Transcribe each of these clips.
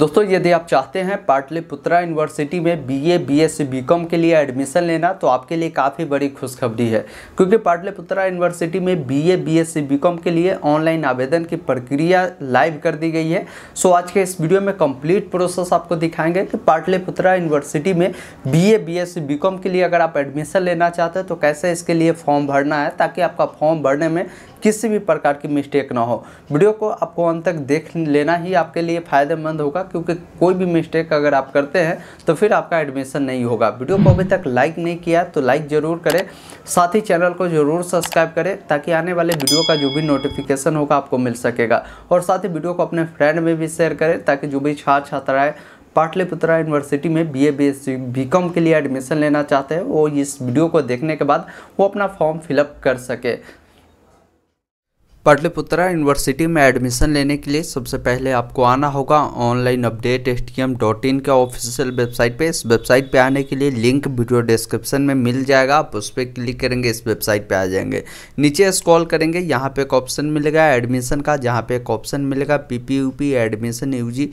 दोस्तों यदि आप चाहते हैं पाटलिपुत्रा यूनिवर्सिटी में बीए बीएससी बीकॉम के लिए एडमिशन लेना तो आपके लिए काफ़ी बड़ी खुशखबरी है क्योंकि पाटलिपुत्रा यूनिवर्सिटी में बीए बीएससी बीकॉम के लिए ऑनलाइन आवेदन की प्रक्रिया लाइव कर दी गई है सो आज के इस वीडियो में कंप्लीट प्रोसेस आपको दिखाएंगे कि पाटलिपुत्रा यूनिवर्सिटी में बी ए बी के लिए अगर आप एडमिशन लेना चाहते हैं तो कैसे इसके लिए फॉर्म भरना है ताकि आपका फॉर्म भरने में किसी भी प्रकार की मिस्टेक ना हो वीडियो को आपको अंत तक देख लेना ही आपके लिए फ़ायदेमंद होगा क्योंकि कोई भी मिस्टेक अगर आप करते हैं तो फिर आपका एडमिशन नहीं होगा वीडियो को अभी तक लाइक नहीं किया तो लाइक ज़रूर करें साथ ही चैनल को ज़रूर सब्सक्राइब करें ताकि आने वाले वीडियो का जो भी नोटिफिकेशन होगा आपको मिल सकेगा और साथ ही वीडियो को अपने फ्रेंड में भी शेयर करें ताकि जो भी छात्र छात्राएँ पाटलिपुत्रा यूनिवर्सिटी में बी ए बी एस के लिए एडमिशन लेना चाहते हैं वो इस वीडियो को देखने के बाद वो अपना फॉर्म फिलअप कर सके पाटलिपुत्रा यूनिवर्सिटी में एडमिशन लेने के लिए सबसे पहले आपको आना होगा online update S T M dot in के ऑफिशियल वेबसाइट पे इस वेबसाइट पे आने के लिए लिंक वीडियो डिस्क्रिप्शन में मिल जाएगा आप उस पर क्लिक करेंगे इस वेबसाइट पे आ जाएंगे नीचे स्क्रॉल करेंगे यहाँ पे एक ऑप्शन मिलेगा एडमिशन का जहाँ पे एक ऑप्शन मिलेगा P P U P admission U G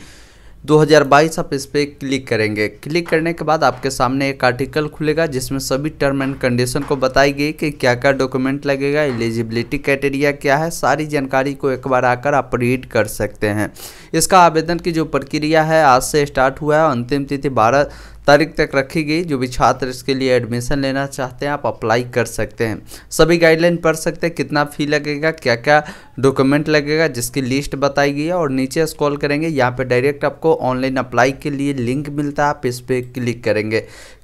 2022 आप इस पर क्लिक करेंगे क्लिक करने के बाद आपके सामने एक आर्टिकल खुलेगा जिसमें सभी टर्म एंड कंडीशन को बताई गई कि क्या क्या डॉक्यूमेंट लगेगा एलिजिबिलिटी क्राइटेरिया क्या है सारी जानकारी को एक बार आकर आप रीड कर सकते हैं इसका आवेदन की जो प्रक्रिया है आज से स्टार्ट हुआ है अंतिम तिथि बारह तारीख तक रखी गई जो भी छात्र इसके लिए एडमिशन लेना चाहते हैं आप अप्लाई कर सकते हैं सभी गाइडलाइन पढ़ सकते हैं कितना फ़ी लगेगा क्या क्या डॉक्यूमेंट लगेगा जिसकी लिस्ट बताई गई है और नीचे स्क्रॉल करेंगे यहाँ पे डायरेक्ट आपको ऑनलाइन अप्लाई के लिए लिंक मिलता है आप इस पर क्लिक करेंगे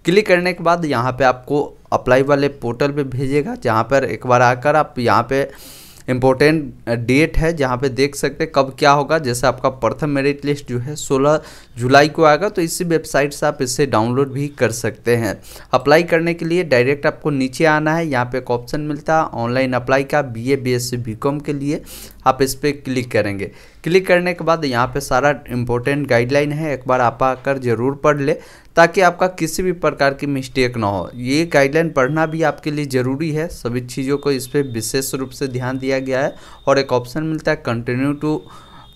क्लिक करने के बाद यहाँ पर आपको अप्लाई वाले पोर्टल पर भेजेगा जहाँ पर एक बार आकर आप यहाँ पर इम्पोर्टेंट डेट uh, है जहाँ पे देख सकते हैं कब क्या होगा जैसे आपका प्रथम मेरिट लिस्ट जो है 16 जुलाई को आएगा तो इसी वेबसाइट से आप इसे डाउनलोड भी कर सकते हैं अप्लाई करने के लिए डायरेक्ट आपको नीचे आना है यहाँ पे एक ऑप्शन मिलता है ऑनलाइन अप्लाई का B A B S C BCom के लिए आप इस पर क्लिक करेंगे क्लिक करने के बाद यहाँ पे सारा इम्पोर्टेंट गाइडलाइन है एक बार आप आकर ज़रूर पढ़ ले ताकि आपका किसी भी प्रकार की मिस्टेक ना हो ये गाइडलाइन पढ़ना भी आपके लिए ज़रूरी है सभी चीज़ों को इस पर विशेष रूप से ध्यान दिया गया है और एक ऑप्शन मिलता है कंटिन्यू टू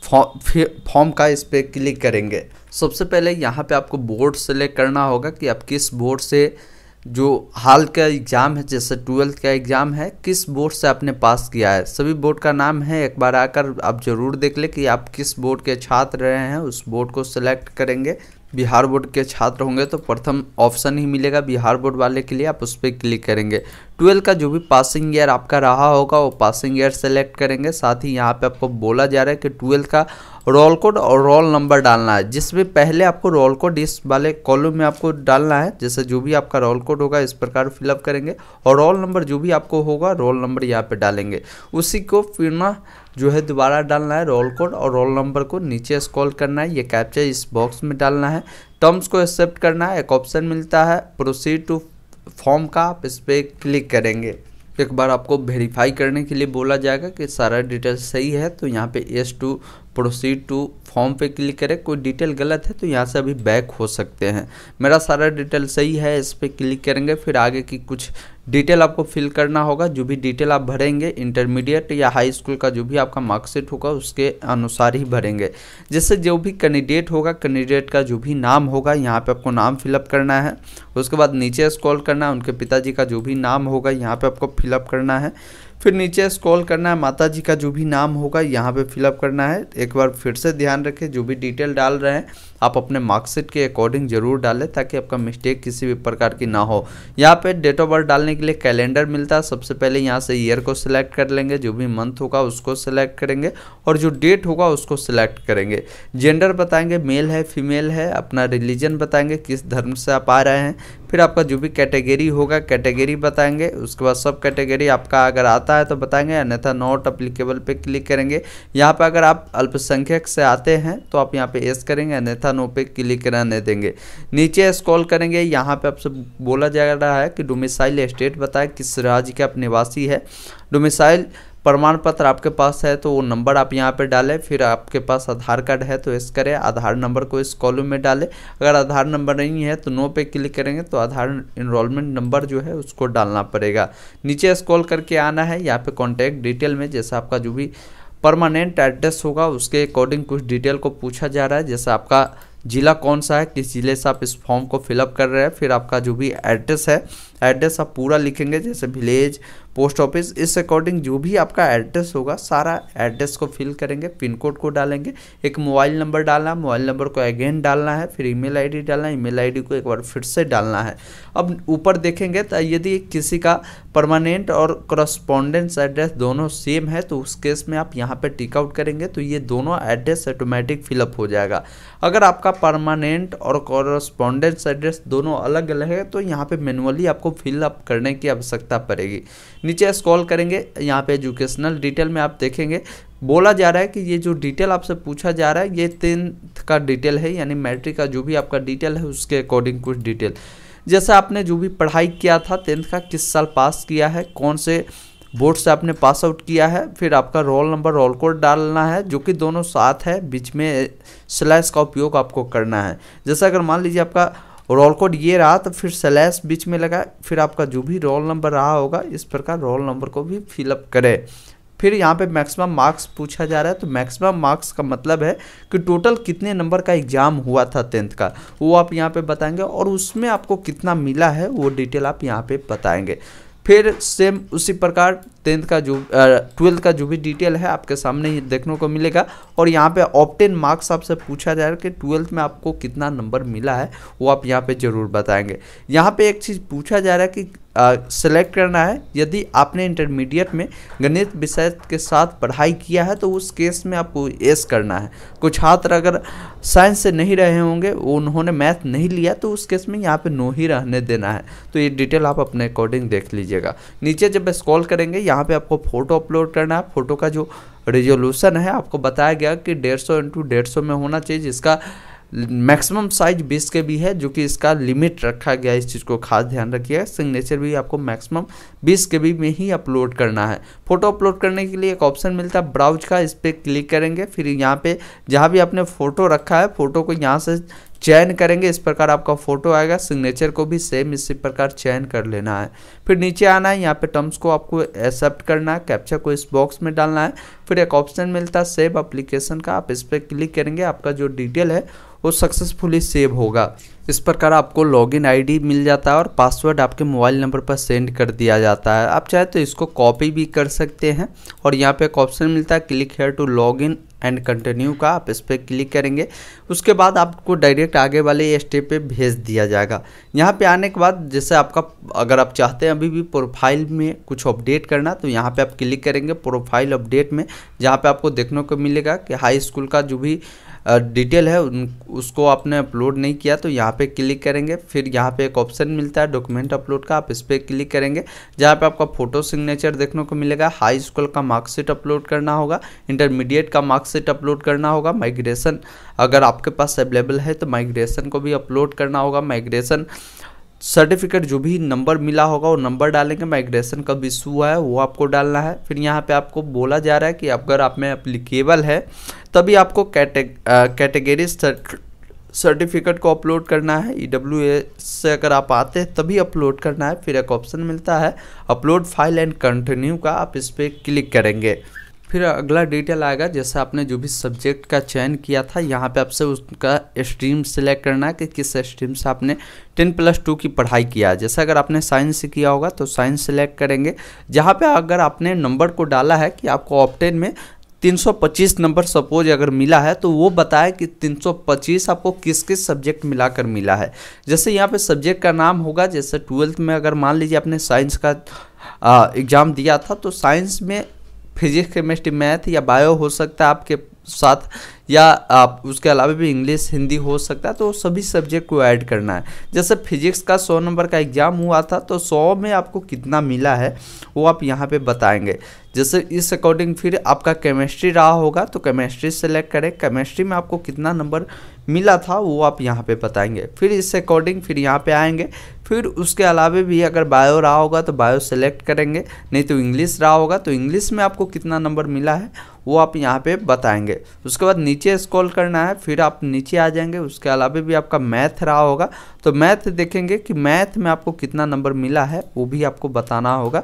फॉर्म का इस पर क्लिक करेंगे सबसे पहले यहाँ पे आपको बोर्ड सेलेक्ट करना होगा कि आप किस बोर्ड से जो हाल का एग्ज़ाम है जैसे ट्वेल्थ का एग्ज़ाम है किस बोर्ड से आपने पास किया है सभी बोर्ड का नाम है एक बार आकर आप ज़रूर देख लें कि आप किस बोर्ड के छात्र रहे हैं उस बोर्ड को सिलेक्ट करेंगे बिहार बोर्ड के छात्र होंगे तो प्रथम ऑप्शन ही मिलेगा बिहार बोर्ड वाले के लिए आप उस पर क्लिक करेंगे ट्वेल्व का जो भी पासिंग ईयर आपका रहा होगा वो पासिंग ईयर सेलेक्ट करेंगे साथ ही यहाँ पे आपको बोला जा रहा है कि ट्वेल्व का रोल कोड और रोल नंबर डालना है जिसमें पहले आपको रोल कोड इस वाले कॉलम में आपको डालना है जैसे जो भी आपका रोल कोड होगा इस प्रकार फिलअप करेंगे और रोल नंबर जो भी आपको होगा रोल नंबर यहाँ पर डालेंगे उसी को फिर ना जो है दोबारा डालना है रोल कोड और रोल नंबर को नीचे स्कॉल करना है ये कैप्चर इस बॉक्स में डालना है टर्म्स को एक्सेप्ट करना है एक ऑप्शन मिलता है प्रोसीड टू फॉर्म का आप इस पर क्लिक करेंगे एक बार आपको वेरीफाई करने के लिए बोला जाएगा कि सारा डिटेल सही है तो यहाँ पे as to proceed to form पे क्लिक करें कोई डिटेल गलत है तो यहाँ से अभी बैक हो सकते हैं मेरा सारा डिटेल सही है इस पर क्लिक करेंगे फिर आगे की कुछ डिटेल आपको फिल करना होगा जो भी डिटेल आप भरेंगे इंटरमीडिएट या हाई स्कूल का जो भी आपका मार्कशीट होगा उसके अनुसार ही भरेंगे जिससे जो भी कैंडिडेट होगा कैंडिडेट का जो भी नाम होगा यहाँ पे आपको नाम फिलअप करना है उसके बाद नीचे स्कॉल करना है उनके पिताजी का जो भी नाम होगा यहाँ पे आपको फिलअप करना है फिर नीचे स्क्रॉल करना है माता जी का जो भी नाम होगा यहाँ पे फिलअप करना है एक बार फिर से ध्यान रखें जो भी डिटेल डाल रहे हैं आप अपने मार्कशीट के अकॉर्डिंग जरूर डालें ताकि आपका मिस्टेक किसी भी प्रकार की ना हो यहाँ पे डेट ऑफ बर्थ डालने के लिए कैलेंडर मिलता है सबसे पहले यहाँ से ईयर को सिलेक्ट कर लेंगे जो भी मंथ होगा उसको सिलेक्ट करेंगे और जो डेट होगा उसको सिलेक्ट करेंगे जेंडर बताएंगे मेल है फीमेल है अपना रिलीजन बताएंगे किस धर्म से आप आ रहे हैं फिर आपका जो भी कैटेगरी होगा कैटेगरी बताएंगे उसके बाद सब कैटेगरी आपका अगर आता आता है तो बताएंगे अन्यथा नॉट अप्लीकेबल पे क्लिक करेंगे यहाँ पर अगर आप अल्पसंख्यक से आते हैं तो आप यहाँ पे एस करेंगे अन्यथा नो पे क्लिक कराने देंगे नीचे स्कॉल करेंगे यहाँ पे आपसे बोला जा रहा है कि डोमिसाइल स्टेट बताए किस राज्य के आप निवासी है डोमिसाइल प्रमाण पत्र आपके पास है तो वो नंबर आप यहाँ पे डालें फिर आपके पास आधार कार्ड है तो इस करें आधार नंबर को इस कॉलम में डालें अगर आधार नंबर नहीं है तो नो पे क्लिक करेंगे तो आधार इनरोलमेंट नंबर जो है उसको डालना पड़ेगा नीचे स्क्रॉल करके आना है यहाँ पे कॉन्टैक्ट डिटेल में जैसा आपका जो भी परमानेंट एड्रेस होगा उसके अकॉर्डिंग कुछ डिटेल को पूछा जा रहा है जैसे आपका ज़िला कौन सा है किस ज़िले से आप इस फॉर्म को फिलअप कर रहे हैं फिर आपका जो भी एड्रेस है एड्रेस आप पूरा लिखेंगे जैसे विलेज पोस्ट ऑफिस इस अकॉर्डिंग जो भी आपका एड्रेस होगा सारा एड्रेस को फिल करेंगे पिन कोड को डालेंगे एक मोबाइल नंबर डालना मोबाइल नंबर को अगेन डालना है फिर ईमेल आईडी डालना है ईमेल आईडी को एक बार फिर से डालना है अब ऊपर देखेंगे तो यदि किसी का परमानेंट और क्रॉस्पॉन्डेंस एड्रेस दोनों सेम है तो उस केस में आप यहाँ पर टिकआउट करेंगे तो ये दोनों एड्रेस ऑटोमेटिक फिलअप हो जाएगा अगर आपका परमानेंट और क्रॉस्पॉन्डेंस एड्रेस दोनों अलग अलग है तो यहाँ पर मैनुअली आपको फिलअप करने की आवश्यकता पड़ेगी नीचे स्क्रॉल करेंगे यहाँ पे एजुकेशनल डिटेल में आप देखेंगे बोला जा रहा है कि ये जो डिटेल आपसे पूछा जा रहा है ये टेंथ का डिटेल है यानी मैट्रिक का जो भी आपका डिटेल है उसके अकॉर्डिंग कुछ डिटेल जैसे आपने जो भी पढ़ाई किया था टेंथ का किस साल पास किया है कौन से बोर्ड से आपने पास आउट किया है फिर आपका रोल नंबर रोल कोड डालना है जो कि दोनों साथ है बीच में स्लैश का उपयोग आपको करना है जैसे अगर मान लीजिए आपका रोल कोड ये रहा तो फिर सेलेस बीच में लगा फिर आपका जो भी रोल नंबर रहा होगा इस प्रकार रोल नंबर को भी फिलअप करें फिर यहाँ पे मैक्सिमम मार्क्स पूछा जा रहा है तो मैक्सिमम मार्क्स का मतलब है कि टोटल कितने नंबर का एग्ज़ाम हुआ था टेंथ का वो आप यहाँ पे बताएंगे और उसमें आपको कितना मिला है वो डिटेल आप यहाँ पे बताएंगे फिर सेम उसी प्रकार टेंथ का जो ट्वेल्थ का जो भी डिटेल है आपके सामने ही देखने को मिलेगा और यहाँ पे ऑप्टेन मार्क्स आपसे पूछा जाएगा कि ट्वेल्थ में आपको कितना नंबर मिला है वो आप यहाँ पे ज़रूर बताएंगे यहाँ पे एक चीज़ पूछा जा रहा है कि सेलेक्ट करना है यदि आपने इंटरमीडिएट में गणित विषय के साथ पढ़ाई किया है तो उस केस में आपको एस करना है कुछ छात्र अगर साइंस से नहीं रहे होंगे उन्होंने मैथ नहीं लिया तो उस केस में यहाँ पे नो ही रहने देना है तो ये डिटेल आप अपने अकॉर्डिंग देख लीजिएगा नीचे जब स्क्रॉल करेंगे यहाँ पे आपको फ़ोटो अपलोड करना है फ़ोटो का जो रिजोल्यूशन है आपको बताया गया कि डेढ़ सौ इंटू डेढ़ सौ में होना चाहिए जिसका मैक्सिमम साइज बीस के भी है जो कि इसका लिमिट रखा गया है इस चीज़ को खास ध्यान रखिएगा सिग्नेचर भी आपको मैक्सिमम बीस के बी में ही अपलोड करना है फोटो अपलोड करने के लिए एक ऑप्शन मिलता है ब्राउज का इस पर क्लिक करेंगे फिर यहाँ पे जहाँ भी आपने फ़ोटो रखा है फ़ोटो को यहाँ से चयन करेंगे इस प्रकार आपका फोटो आएगा सिग्नेचर को भी सेम इसी प्रकार चयन कर लेना है फिर नीचे आना है यहाँ पे टर्म्स को आपको एक्सेप्ट करना है कैप्चर को इस बॉक्स में डालना है फिर एक ऑप्शन मिलता है सेव अप्लीकेशन का आप इस पर क्लिक करेंगे आपका जो डिटेल है वो सक्सेसफुली सेव होगा इस प्रकार आपको लॉगिन आईडी मिल जाता है और पासवर्ड आपके मोबाइल नंबर पर सेंड कर दिया जाता है आप चाहे तो इसको कॉपी भी कर सकते हैं और यहाँ पे एक ऑप्शन मिलता है click here to log in and continue का आप इस पर क्लिक करेंगे उसके बाद आपको डायरेक्ट आगे वाले स्टेप पे भेज दिया जाएगा यहाँ पे आने के बाद जैसे आपका अगर आप चाहते हैं अभी भी प्रोफाइल में कुछ अपडेट करना तो यहाँ पे आप क्लिक करेंगे प्रोफाइल अपडेट में जहाँ पे आपको देखने को मिलेगा कि हाई स्कूल का जो भी डिटेल है उन उसको आपने अपलोड नहीं किया तो यहाँ पे क्लिक करेंगे फिर यहाँ पे एक ऑप्शन मिलता है डॉक्यूमेंट अपलोड का आप इस पर क्लिक करेंगे जहाँ पे आपका फोटो सिग्नेचर देखने को मिलेगा हाई स्कूल का मार्कशीट अपलोड करना होगा इंटरमीडिएट का मार्कशीट अपलोड करना होगा माइग्रेशन अगर आपके पास अवेलेबल है तो माइग्रेशन को भी अपलोड करना होगा माइग्रेशन सर्टिफिकेट जो भी नंबर मिला होगा वो नंबर डालेंगे माइग्रेशन कब इशू हुआ है वो आपको डालना है फिर यहाँ पे आपको बोला जा रहा है कि अगर आप में अप्लीकेबल है तभी आपको कैटेगरी सर्टिफिकेट को अपलोड करना है ई e डब्ल्यू से अगर आप आते हैं तभी अपलोड करना है फिर एक ऑप्शन मिलता है अपलोड फाइल एंड कंटिन्यू का आप इस पर क्लिक करेंगे फिर अगला डिटेल आएगा जैसे आपने जो भी सब्जेक्ट का चयन किया था यहाँ पे आपसे उसका स्ट्रीम सिलेक्ट करना है कि किस स्ट्रीम से आपने टेन प्लस टू की पढ़ाई किया है जैसे अगर आपने साइंस से किया होगा तो साइंस सिलेक्ट करेंगे जहाँ पे अगर आपने नंबर को डाला है कि आपको ऑप्टेन में 325 नंबर सपोज अगर मिला है तो वो बताए कि 325 आपको किस किस सब्जेक्ट मिलाकर मिला है जैसे यहाँ पे सब्जेक्ट का नाम होगा जैसे ट्वेल्थ में अगर मान लीजिए आपने साइंस का एग्ज़ाम दिया था तो साइंस में फिजिक्स केमिस्ट्री मैथ या बायो हो सकता है आपके साथ या आप उसके अलावा भी इंग्लिश हिंदी हो सकता है तो सभी सब्जेक्ट को ऐड करना है जैसे फिजिक्स का सौ नंबर का एग्ज़ाम हुआ था तो सौ में आपको कितना मिला है वो आप यहाँ पे बताएंगे जैसे इस अकॉर्डिंग फिर आपका केमिस्ट्री रहा होगा तो केमिस्ट्री सेलेक्ट करें केमिस्ट्री में आपको कितना नंबर मिला था वो आप यहाँ पे बताएंगे फिर इस अकॉर्डिंग फिर यहाँ पे आएंगे फिर उसके अलावा भी अगर बायो रहा होगा तो बायो सेलेक्ट करेंगे नहीं तो इंग्लिश रहा होगा तो इंग्लिश में आपको कितना नंबर मिला है वो आप यहाँ पे बताएंगे उसके बाद नीचे स्क्रॉल करना है फिर आप नीचे आ जाएंगे उसके अलावा भी आपका मैथ रहा होगा तो मैथ देखेंगे कि मैथ में आपको कितना नंबर मिला है वो भी आपको बताना होगा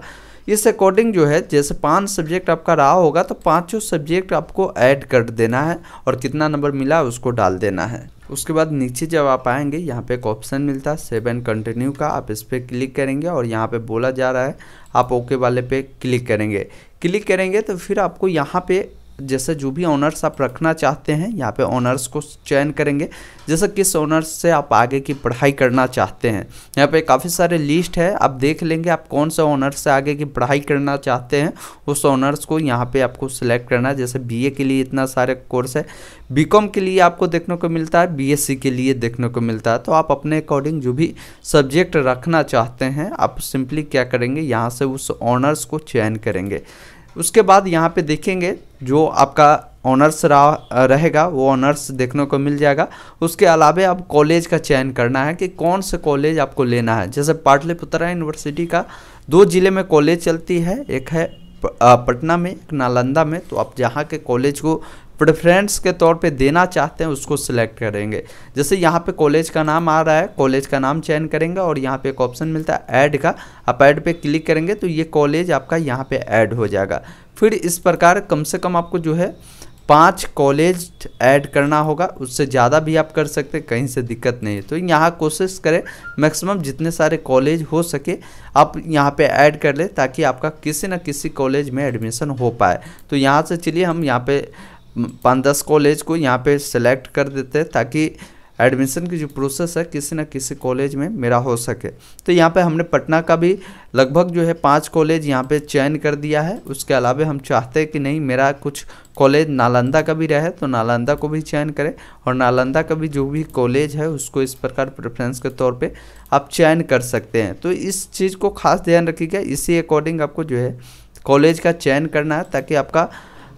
इस अकॉर्डिंग जो है जैसे पाँच सब्जेक्ट आपका रहा होगा तो पाँचों सब्जेक्ट आपको ऐड कर देना है और कितना नंबर मिला उसको डाल देना है उसके बाद नीचे जब आप आएंगे यहाँ पे एक ऑप्शन मिलता है सेवन कंटिन्यू का आप इस पर क्लिक करेंगे और यहाँ पे बोला जा रहा है आप ओके वाले पे क्लिक करेंगे क्लिक करेंगे तो फिर आपको यहाँ पे जैसे जो भी ऑनर्स आप रखना चाहते हैं यहाँ पे ऑनर्स को चयन करेंगे जैसे किस ऑनर्स से आप आगे की पढ़ाई करना चाहते हैं यहाँ पे काफ़ी सारे लिस्ट है आप देख लेंगे आप कौन सा ऑनर्स से आगे की पढ़ाई करना चाहते हैं उस ऑनर्स को यहाँ पे आपको सिलेक्ट करना है जैसे बीए के लिए इतना सारे कोर्स है बीकॉम के लिए आपको देखने को मिलता है बी के लिए देखने को मिलता है तो आप अपने अकॉर्डिंग जो भी सब्जेक्ट रखना चाहते हैं आप सिंपली क्या करेंगे यहाँ से उस ऑनर्स को चयन करेंगे उसके बाद यहाँ पे देखेंगे जो आपका ऑनर्स रहा रहेगा वो ऑनर्स देखने को मिल जाएगा उसके अलावा आप कॉलेज का चयन करना है कि कौन से कॉलेज आपको लेना है जैसे पाटलिपुत्रा यूनिवर्सिटी का दो ज़िले में कॉलेज चलती है एक है पटना में एक नालंदा में तो आप जहाँ के कॉलेज को प्रेफरेंस के तौर पे देना चाहते हैं उसको सिलेक्ट करेंगे जैसे यहाँ पे कॉलेज का नाम आ रहा है कॉलेज का नाम चयन करेंगे और यहाँ पे एक ऑप्शन मिलता है ऐड का आप ऐड पे क्लिक करेंगे तो ये कॉलेज आपका यहाँ पे ऐड हो जाएगा फिर इस प्रकार कम से कम आपको जो है पाँच कॉलेज ऐड करना होगा उससे ज़्यादा भी आप कर सकते कहीं से दिक्कत नहीं है तो यहाँ कोशिश करें मैक्सिमम जितने सारे कॉलेज हो सके आप यहाँ पे ऐड कर लें ताकि आपका किसी न किसी कॉलेज में एडमिशन हो पाए तो यहाँ से चलिए हम यहाँ पे पाँच दस कॉलेज को यहाँ पे सेलेक्ट कर देते हैं ताकि एडमिशन की जो प्रोसेस है किसी ना किसी कॉलेज में मेरा हो सके तो यहाँ पे हमने पटना का भी लगभग जो है पांच कॉलेज यहाँ पे चयन कर दिया है उसके अलावा हम चाहते हैं कि नहीं मेरा कुछ कॉलेज नालंदा का भी रहे तो नालंदा को भी चयन करें और नालंदा का भी जो भी कॉलेज है उसको इस प्रकार प्रेफरेंस के तौर पर आप चयन कर सकते हैं तो इस चीज़ को खास ध्यान रखिएगा इसी अकॉर्डिंग आपको जो है कॉलेज का चयन करना है ताकि आपका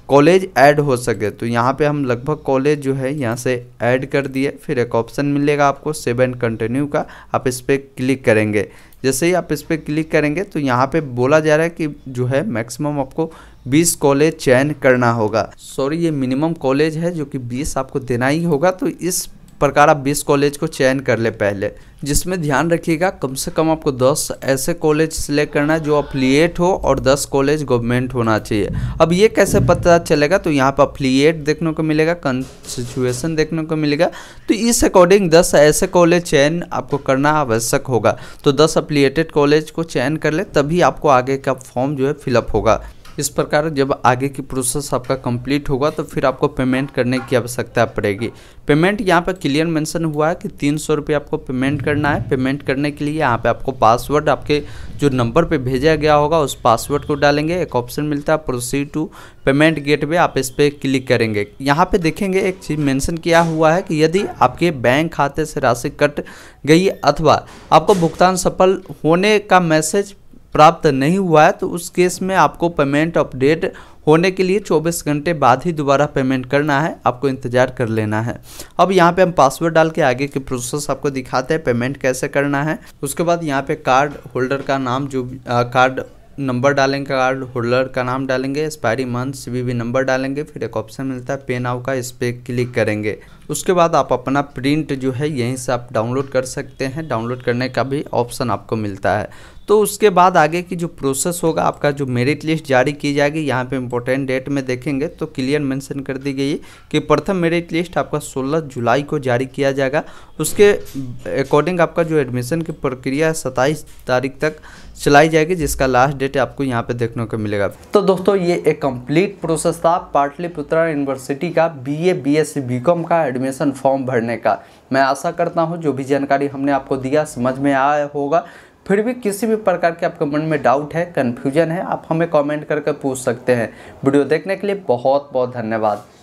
कॉलेज ऐड हो सके तो यहाँ पे हम लगभग कॉलेज जो है यहाँ से ऐड कर दिए फिर एक ऑप्शन मिलेगा आपको सेव एंड कंटिन्यू का आप इस पर क्लिक करेंगे जैसे ही आप इस पर क्लिक करेंगे तो यहाँ पे बोला जा रहा है कि जो है मैक्सिमम आपको 20 कॉलेज चयन करना होगा सॉरी ये मिनिमम कॉलेज है जो कि 20 आपको देना ही होगा तो इस प्रकार आप 20 कॉलेज को चयन कर ले पहले जिसमें ध्यान रखिएगा कम से कम आपको 10 ऐसे कॉलेज सिलेक्ट करना है जो अफिलिएट हो और 10 कॉलेज गवर्नमेंट होना चाहिए अब ये कैसे पता चलेगा तो यहाँ पर अफिलिएट देखने को मिलेगा कंसिचुएसन देखने को मिलेगा तो इस अकॉर्डिंग 10 ऐसे कॉलेज चयन आपको करना आवश्यक होगा तो 10 अफिलिएटेड कॉलेज को चयन कर ले तभी आपको आगे का फॉर्म जो है फिलअप होगा इस प्रकार जब आगे की प्रोसेस आपका कंप्लीट होगा तो फिर आपको पेमेंट करने की आवश्यकता पड़ेगी पेमेंट यहाँ पर क्लियर मेंशन हुआ है कि तीन सौ रुपये आपको पेमेंट करना है पेमेंट करने के लिए यहाँ पे आपको पासवर्ड आपके जो नंबर पे भेजा गया होगा उस पासवर्ड को डालेंगे एक ऑप्शन मिलता है प्रोसीड टू पेमेंट गेटवे आप इस पर क्लिक करेंगे यहाँ पे देखेंगे एक चीज़ मेंशन किया हुआ है कि यदि आपके बैंक खाते से राशि कट गई अथवा आपको भुगतान सफल होने का मैसेज प्राप्त नहीं हुआ है तो उस केस में आपको पेमेंट अपडेट होने के लिए 24 घंटे बाद ही दोबारा पेमेंट करना है आपको इंतज़ार कर लेना है अब यहाँ पे हम पासवर्ड डाल के आगे के प्रोसेस आपको दिखाते हैं पेमेंट कैसे करना है उसके बाद यहाँ पे कार्ड होल्डर का नाम जो आ, कार्ड नंबर डालेंगे कार्ड होल्डर का नाम डालेंगे एक्सपायरी मंथ सी नंबर डालेंगे फिर एक ऑप्शन मिलता है पे नाव का इस पर क्लिक करेंगे उसके बाद आप अपना प्रिंट जो है यहीं से आप डाउनलोड कर सकते हैं डाउनलोड करने का भी ऑप्शन आपको मिलता है तो उसके बाद आगे की जो प्रोसेस होगा आपका जो मेरिट लिस्ट जारी की जाएगी यहाँ पे इम्पोर्टेंट डेट में देखेंगे तो क्लियर मेंशन कर दी गई है कि प्रथम मेरिट लिस्ट आपका 16 जुलाई को जारी किया जाएगा उसके अकॉर्डिंग आपका जो एडमिशन की प्रक्रिया है तारीख तक चलाई जाएगी जिसका लास्ट डेट आपको यहाँ पे देखने को मिलेगा तो दोस्तों ये एक कंप्लीट प्रोसेस था पाटलिपुत्रा यूनिवर्सिटी का बीए बीएससी बीकॉम का एडमिशन फॉर्म भरने का मैं आशा करता हूँ जो भी जानकारी हमने आपको दिया समझ में आया होगा फिर भी किसी भी प्रकार के आपके मन में डाउट है कन्फ्यूजन है आप हमें कॉमेंट करके पूछ सकते हैं वीडियो देखने के लिए बहुत बहुत धन्यवाद